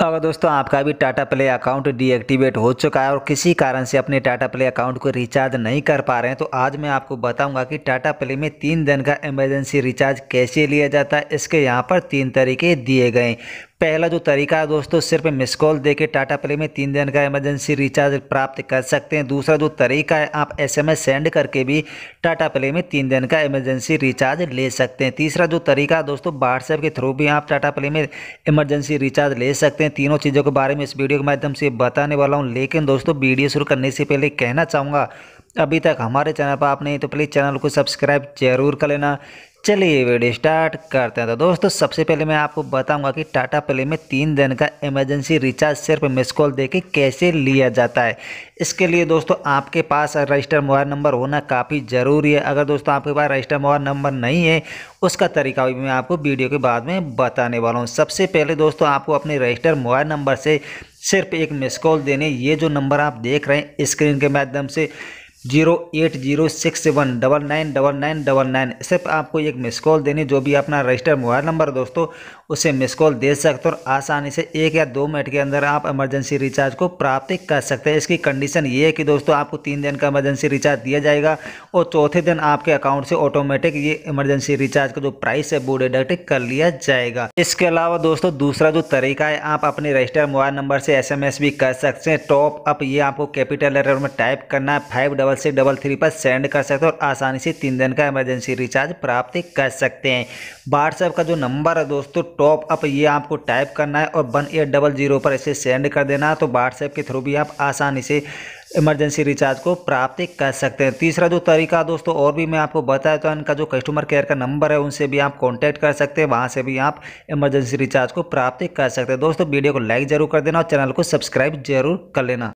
अगर दोस्तों आपका भी टाटा प्ले अकाउंट डीएक्टिवेट हो चुका है और किसी कारण से अपने टाटा प्ले अकाउंट को रिचार्ज नहीं कर पा रहे हैं तो आज मैं आपको बताऊंगा कि टाटा प्ले में तीन दिन का इमरजेंसी रिचार्ज कैसे लिया जाता है इसके यहाँ पर तीन तरीके दिए गए पहला जो तरीका है दोस्तों सिर्फ मिस कॉल दे के टाटा प्ले में तीन दिन का इमरजेंसी रिचार्ज प्राप्त कर सकते हैं दूसरा जो तरीका है आप एसएमएस सेंड करके भी टाटा प्ले में तीन दिन का इमरजेंसी रिचार्ज ले सकते हैं तीसरा जो तरीका है दोस्तों व्हाट्सएप के थ्रू भी आप टाटा प्ले में इमरजेंसी रिचार्ज ले सकते हैं तीनों चीज़ों के बारे में इस वीडियो के माध्यम से बताने वाला हूँ लेकिन दोस्तों वीडियो शुरू करने से पहले कहना चाहूँगा अभी तक हमारे चैनल पर आप नहीं तो प्लीज़ चैनल को सब्सक्राइब जरूर कर लेना चलिए वीडियो स्टार्ट करते हैं तो दोस्तों सबसे पहले मैं आपको बताऊंगा कि टाटा प्ले में तीन दिन का इमरजेंसी रिचार्ज सिर्फ मिस कॉल दे के कैसे लिया जाता है इसके लिए दोस्तों आपके पास रजिस्टर मोबाइल नंबर होना काफ़ी ज़रूरी है अगर दोस्तों आपके पास रजिस्टर मोबाइल नंबर नहीं है उसका तरीका भी मैं आपको वीडियो के बाद में बताने वाला हूँ सबसे पहले दोस्तों आपको अपने रजिस्टर मोबाइल नंबर से सिर्फ एक मिस कॉल देने ये जो नंबर आप देख रहे हैं स्क्रीन के माध्यम से zero eight zero six one double nine double nine double nine सिर्फ आपको एक मिस कॉल देनी जो भी अपना रजिस्टर मोबाइल नंबर दोस्तों उसे मिस कॉल दे सकते हो और आसानी से एक या दो मिनट के अंदर आप इमरजेंसी रिचार्ज को प्राप्त कर सकते हैं इसकी कंडीशन ये है कि दोस्तों आपको तीन दिन का इमरजेंसी रिचार्ज दिया जाएगा और चौथे दिन आपके अकाउंट से ऑटोमेटिक ये इमरजेंसी रिचार्ज का जो प्राइस है वो डिडक्ट कर लिया जाएगा इसके अलावा दोस्तों दूसरा जो तरीका है आप अपने रजिस्टर मोबाइल नंबर से एस भी कर सकते हैं टॉप अप ये आपको कैपिटल लेटर में टाइप करना है five double six double three पर सेंड कर सकते हो और आसानी से तीन दिन का इमरजेंसी रिचार्ज प्राप्त कर सकते हैं व्हाट्सएप का जो नंबर है दोस्तों टॉप अप ये आपको टाइप करना है और वन एट डबल जीरो पर इसे सेंड कर देना है तो व्हाट्सएप के थ्रू भी आप आसानी से इमरजेंसी रिचार्ज को प्राप्त कर सकते हैं तीसरा जो तरीका दोस्तों और भी मैं आपको बताया तो इनका जो कस्टमर केयर का नंबर है उनसे भी आप कॉन्टैक्ट कर सकते हैं वहाँ से भी आप इमरजेंसी रिचार्ज को प्राप्त कर सकते हैं दोस्तों वीडियो को लाइक जरूर कर देना और चैनल को सब्सक्राइब जरूर कर लेना